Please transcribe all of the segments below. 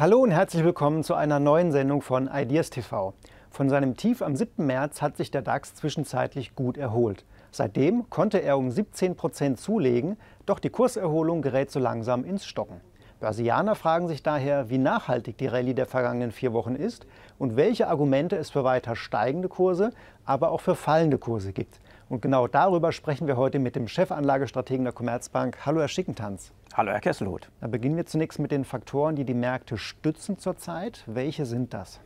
Hallo und herzlich willkommen zu einer neuen Sendung von Ideas TV. Von seinem Tief am 7. März hat sich der DAX zwischenzeitlich gut erholt. Seitdem konnte er um 17 Prozent zulegen, doch die Kurserholung gerät so langsam ins Stocken. Börsianer fragen sich daher, wie nachhaltig die Rallye der vergangenen vier Wochen ist und welche Argumente es für weiter steigende Kurse, aber auch für fallende Kurse gibt. Und genau darüber sprechen wir heute mit dem Chefanlagestrategen der Commerzbank. Hallo, Herr Schickentanz. Hallo, Herr Kesselhut. Dann beginnen wir zunächst mit den Faktoren, die die Märkte stützen zurzeit. Welche sind das?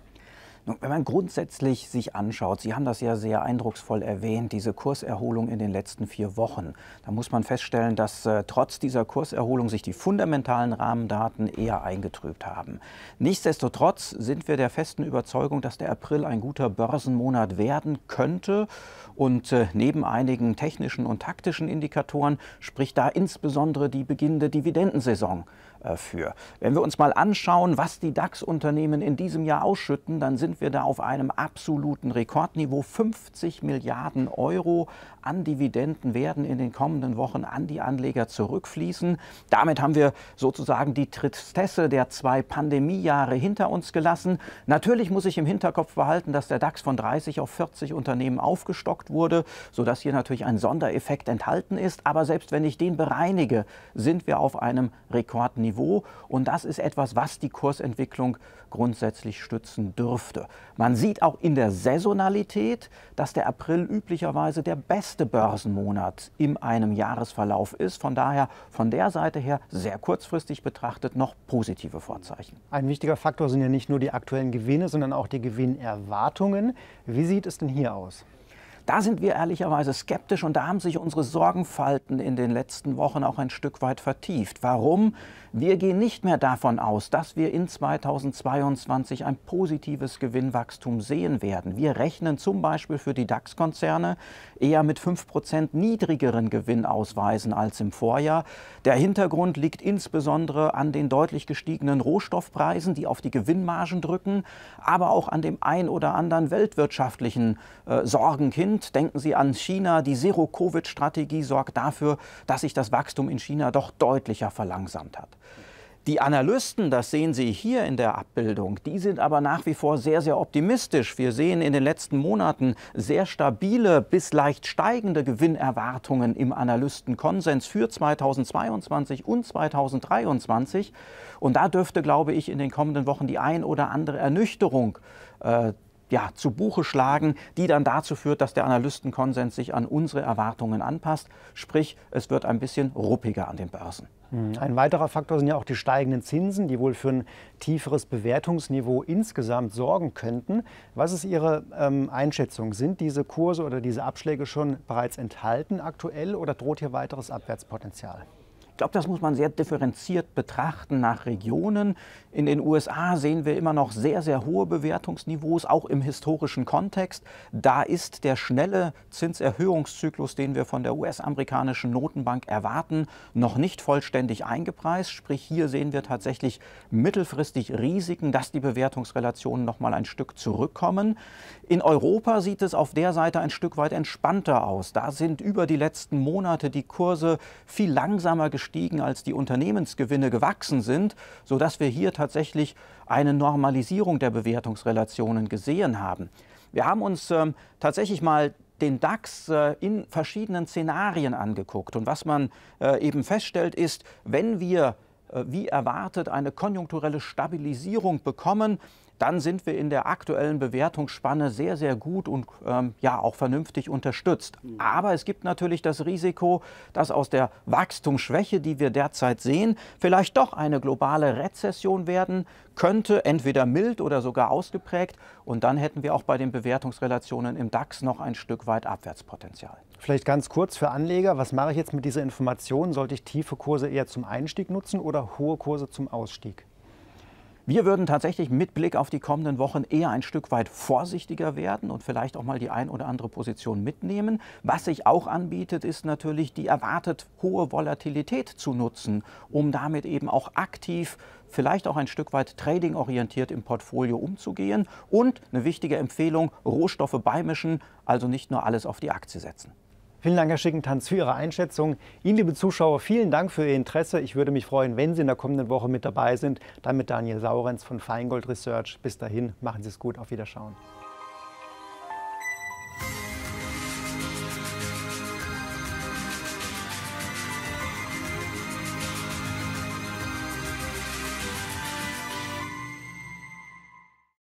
Wenn man grundsätzlich sich anschaut, Sie haben das ja sehr eindrucksvoll erwähnt, diese Kurserholung in den letzten vier Wochen, da muss man feststellen, dass äh, trotz dieser Kurserholung sich die fundamentalen Rahmendaten eher eingetrübt haben. Nichtsdestotrotz sind wir der festen Überzeugung, dass der April ein guter Börsenmonat werden könnte und äh, neben einigen technischen und taktischen Indikatoren spricht da insbesondere die beginnende Dividendensaison. Äh, für. Wenn wir uns mal anschauen, was die DAX-Unternehmen in diesem Jahr ausschütten, dann sind wir da auf einem absoluten Rekordniveau. 50 Milliarden Euro an Dividenden werden in den kommenden Wochen an die Anleger zurückfließen. Damit haben wir sozusagen die Tristesse der zwei Pandemiejahre hinter uns gelassen. Natürlich muss ich im Hinterkopf behalten, dass der DAX von 30 auf 40 Unternehmen aufgestockt wurde, sodass hier natürlich ein Sondereffekt enthalten ist. Aber selbst wenn ich den bereinige, sind wir auf einem Rekordniveau Niveau. Und das ist etwas, was die Kursentwicklung grundsätzlich stützen dürfte. Man sieht auch in der Saisonalität, dass der April üblicherweise der beste Börsenmonat in einem Jahresverlauf ist. Von daher von der Seite her sehr kurzfristig betrachtet noch positive Vorzeichen. Ein wichtiger Faktor sind ja nicht nur die aktuellen Gewinne, sondern auch die Gewinnerwartungen. Wie sieht es denn hier aus? Da sind wir ehrlicherweise skeptisch und da haben sich unsere Sorgenfalten in den letzten Wochen auch ein Stück weit vertieft. Warum? Wir gehen nicht mehr davon aus, dass wir in 2022 ein positives Gewinnwachstum sehen werden. Wir rechnen zum Beispiel für die DAX-Konzerne eher mit 5% niedrigeren Gewinnausweisen als im Vorjahr. Der Hintergrund liegt insbesondere an den deutlich gestiegenen Rohstoffpreisen, die auf die Gewinnmargen drücken, aber auch an dem ein oder anderen weltwirtschaftlichen äh, Sorgenkind Trend. Denken Sie an China. Die Zero-Covid-Strategie sorgt dafür, dass sich das Wachstum in China doch deutlicher verlangsamt hat. Die Analysten, das sehen Sie hier in der Abbildung, die sind aber nach wie vor sehr, sehr optimistisch. Wir sehen in den letzten Monaten sehr stabile bis leicht steigende Gewinnerwartungen im Analystenkonsens für 2022 und 2023. Und da dürfte, glaube ich, in den kommenden Wochen die ein oder andere Ernüchterung äh, ja, zu Buche schlagen, die dann dazu führt, dass der Analystenkonsens sich an unsere Erwartungen anpasst. Sprich, es wird ein bisschen ruppiger an den Börsen. Hm, ein weiterer Faktor sind ja auch die steigenden Zinsen, die wohl für ein tieferes Bewertungsniveau insgesamt sorgen könnten. Was ist Ihre ähm, Einschätzung? Sind diese Kurse oder diese Abschläge schon bereits enthalten aktuell oder droht hier weiteres Abwärtspotenzial? glaube, das muss man sehr differenziert betrachten nach Regionen. In den USA sehen wir immer noch sehr, sehr hohe Bewertungsniveaus, auch im historischen Kontext. Da ist der schnelle Zinserhöhungszyklus, den wir von der US-amerikanischen Notenbank erwarten, noch nicht vollständig eingepreist. Sprich, hier sehen wir tatsächlich mittelfristig Risiken, dass die Bewertungsrelationen noch mal ein Stück zurückkommen. In Europa sieht es auf der Seite ein Stück weit entspannter aus. Da sind über die letzten Monate die Kurse viel langsamer gestiegen gestiegen, als die Unternehmensgewinne gewachsen sind, sodass wir hier tatsächlich eine Normalisierung der Bewertungsrelationen gesehen haben. Wir haben uns ähm, tatsächlich mal den DAX äh, in verschiedenen Szenarien angeguckt. Und was man äh, eben feststellt ist, wenn wir äh, wie erwartet eine konjunkturelle Stabilisierung bekommen, dann sind wir in der aktuellen Bewertungsspanne sehr, sehr gut und ähm, ja auch vernünftig unterstützt. Aber es gibt natürlich das Risiko, dass aus der Wachstumsschwäche, die wir derzeit sehen, vielleicht doch eine globale Rezession werden könnte, entweder mild oder sogar ausgeprägt. Und dann hätten wir auch bei den Bewertungsrelationen im DAX noch ein Stück weit Abwärtspotenzial. Vielleicht ganz kurz für Anleger, was mache ich jetzt mit dieser Information? Sollte ich tiefe Kurse eher zum Einstieg nutzen oder hohe Kurse zum Ausstieg? Wir würden tatsächlich mit Blick auf die kommenden Wochen eher ein Stück weit vorsichtiger werden und vielleicht auch mal die ein oder andere Position mitnehmen. Was sich auch anbietet, ist natürlich die erwartet hohe Volatilität zu nutzen, um damit eben auch aktiv vielleicht auch ein Stück weit tradingorientiert im Portfolio umzugehen. Und eine wichtige Empfehlung, Rohstoffe beimischen, also nicht nur alles auf die Aktie setzen. Vielen Dank, Herr Schickentanz, für Ihre Einschätzung. Ihnen, liebe Zuschauer, vielen Dank für Ihr Interesse. Ich würde mich freuen, wenn Sie in der kommenden Woche mit dabei sind. Dann mit Daniel Saurenz von Feingold Research. Bis dahin, machen Sie es gut. Auf Wiederschauen.